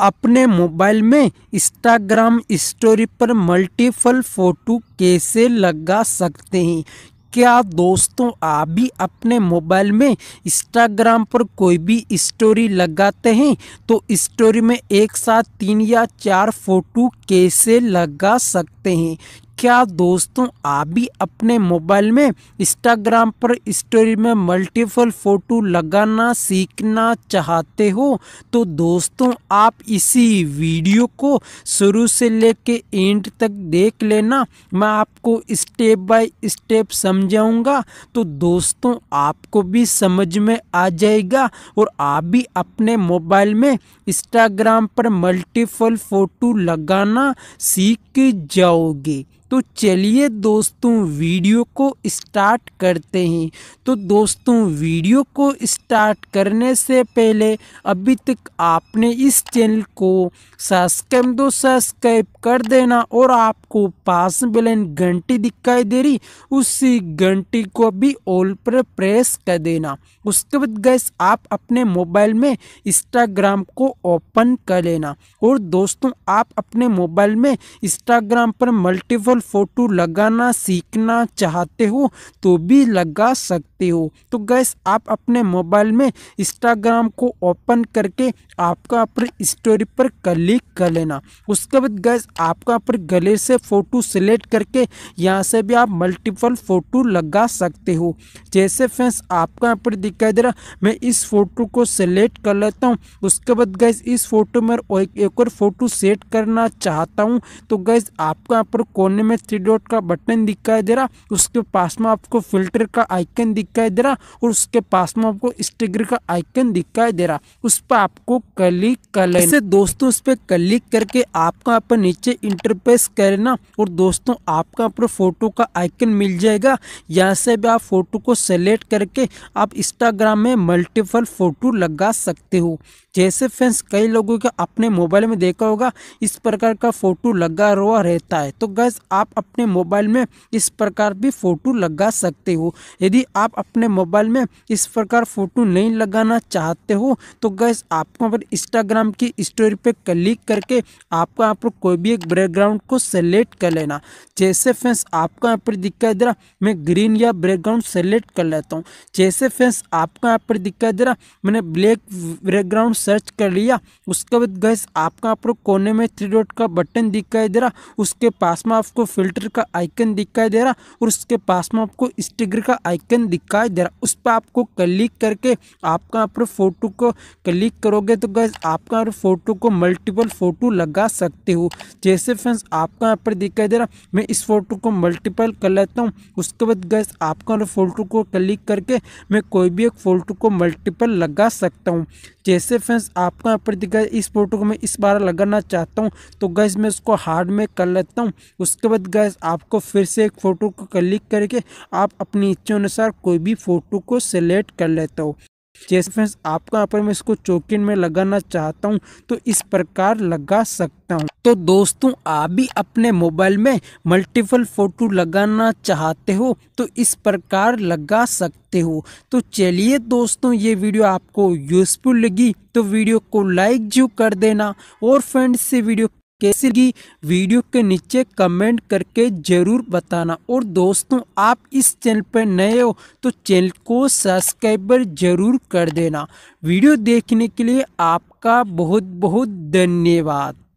अपने मोबाइल में Instagram story पर मल्टीपल फ़ोटो कैसे लगा सकते हैं क्या दोस्तों आप भी अपने मोबाइल में इंस्टाग्राम पर कोई भी स्टोरी लगाते हैं तो स्टोरी में एक साथ तीन या चार फोटो कैसे लगा सकते हैं क्या दोस्तों आप भी अपने मोबाइल में इंस्टाग्राम पर स्टोरी में मल्टीपल फ़ोटो लगाना सीखना चाहते हो तो दोस्तों आप इसी वीडियो को शुरू से लेके एंड तक देख लेना मैं आपको स्टेप बाय स्टेप समझाऊंगा तो दोस्तों आपको भी समझ में आ जाएगा और आप भी अपने मोबाइल में इंस्टाग्राम पर मल्टीपल फ़ोटो लगाना सीख जाओगे तो चलिए दोस्तों वीडियो को स्टार्ट करते हैं तो दोस्तों वीडियो को स्टार्ट करने से पहले अभी तक आपने इस चैनल को सब्सक्राइब दो सब्सक्राइब कर देना और आपको पास बिलन घंटी दिखाई दे रही उसी घंटी को भी ऑल पर प्रेस कर देना उसके बाद गैस आप अपने मोबाइल में इंस्टाग्राम को ओपन कर लेना और दोस्तों आप अपने मोबाइल में इंस्टाग्राम पर मल्टीपल सिंपल फ़ोटो लगाना सीखना चाहते हो तो भी लगा सकते हो तो गैस आप अपने मोबाइल में इंस्टाग्राम को ओपन करके आपका अपने स्टोरी पर क्लिक कर लेना उसके बाद गैस आपका अपने गले से फ़ोटो सेलेक्ट करके यहाँ से भी आप मल्टीपल फ़ोटो लगा सकते हो जैसे फ्रेंड्स आपका यहाँ पर दिखाई दे रहा मैं इस फ़ोटो को सिलेक्ट कर लेता हूँ उसके बाद गैस इस फोटो में एक और फ़ोटो सेट करना चाहता हूँ तो गैस आपका यहाँ पर कोने में थ्री डॉट का बटन दिखाई दे रहा उसके पास में आपको फिल्टर का आइकन दिखाई दे रहा और उसके पास में आपको स्टिकर का आइकन दिखाई दे रहा उस पर आपको क्लिक कर लेना दोस्तों उस पर क्लिक करके आपका अपन नीचे इंटरपेस करना और दोस्तों आपका आप फोटो का आइकन मिल जाएगा यहाँ से भी आप फोटो को सेलेक्ट करके आप इंस्टाग्राम में मल्टीपल फोटो लगा सकते हो जैसे फ्रेंड्स कई लोगों का अपने मोबाइल में देखा होगा इस प्रकार का फोटो लगा हुआ रहता है तो गैस आप अपने मोबाइल में इस प्रकार भी फ़ोटो लगा सकते हो यदि आप अपने मोबाइल में इस प्रकार फ़ोटो नहीं लगाना चाहते हो तो गैस आपको अगर इंस्टाग्राम की स्टोरी पर क्लिक करके आपको यहाँ पर कोई भी एक बैकग्राउंड को सेलेक्ट कर लेना जैसे फ्रेंड्स आपको यहाँ पर दिखाई दे रहा मैं ग्रीन या बैकग्राउंड सेलेक्ट कर लेता हूँ जैसे फ्रेंड्स आपको यहाँ पर दिखाई दे रहा मैंने ब्लैक बैकग्राउंड सर्च कर लिया उसके बाद गैस आपका यहाँ पर कोने में थ्री डॉट का बटन दिखाई दे रहा उसके पास में आपको फिल्टर का आइकन दिखाई दे रहा और उसके पास में आपको स्टिकर का आइकन दिखाई दे रहा उस पर आपको क्लिक करके आपका पर फोटो को क्लिक करोगे तो गैस आपका आप फोटो को मल्टीपल फोटो लगा सकते हो जैसे फ्रेंड्स आपका यहाँ पर दिखाई दे रहा मैं इस फोटो को मल्टीपल कर लेता हूँ उसके बाद गैस आपका फोटो को क्लिक करके मैं कोई भी एक फोटो को मल्टीपल लगा सकता हूँ जैसे फ्रेंड्स आपका प्रति गए इस फोटो को मैं इस बार लगाना चाहता हूँ तो गैस मैं उसको हार्ड में कर लेता हूँ उसके बाद गैस आपको फिर से एक फ़ोटो को क्लिक करके आप अपनी इच्छा अनुसार कोई भी फ़ोटो को सेलेक्ट कर लेता हो जैसे फ्रेंड्स आपका यहाँ पर मैं इसको चौकिन में लगाना चाहता हूँ तो इस प्रकार लगा सकता हूँ तो दोस्तों आप भी अपने मोबाइल में मल्टीपल फोटो लगाना चाहते हो तो इस प्रकार लगा सकते हो तो चलिए दोस्तों ये वीडियो आपको यूजफुल लगी तो वीडियो को लाइक जो कर देना और फ्रेंड्स से वीडियो कैसी लगी वीडियो के नीचे कमेंट करके ज़रूर बताना और दोस्तों आप इस चैनल पर नए हो तो चैनल को सब्सक्राइबर ज़रूर कर देना वीडियो देखने के लिए आपका बहुत बहुत धन्यवाद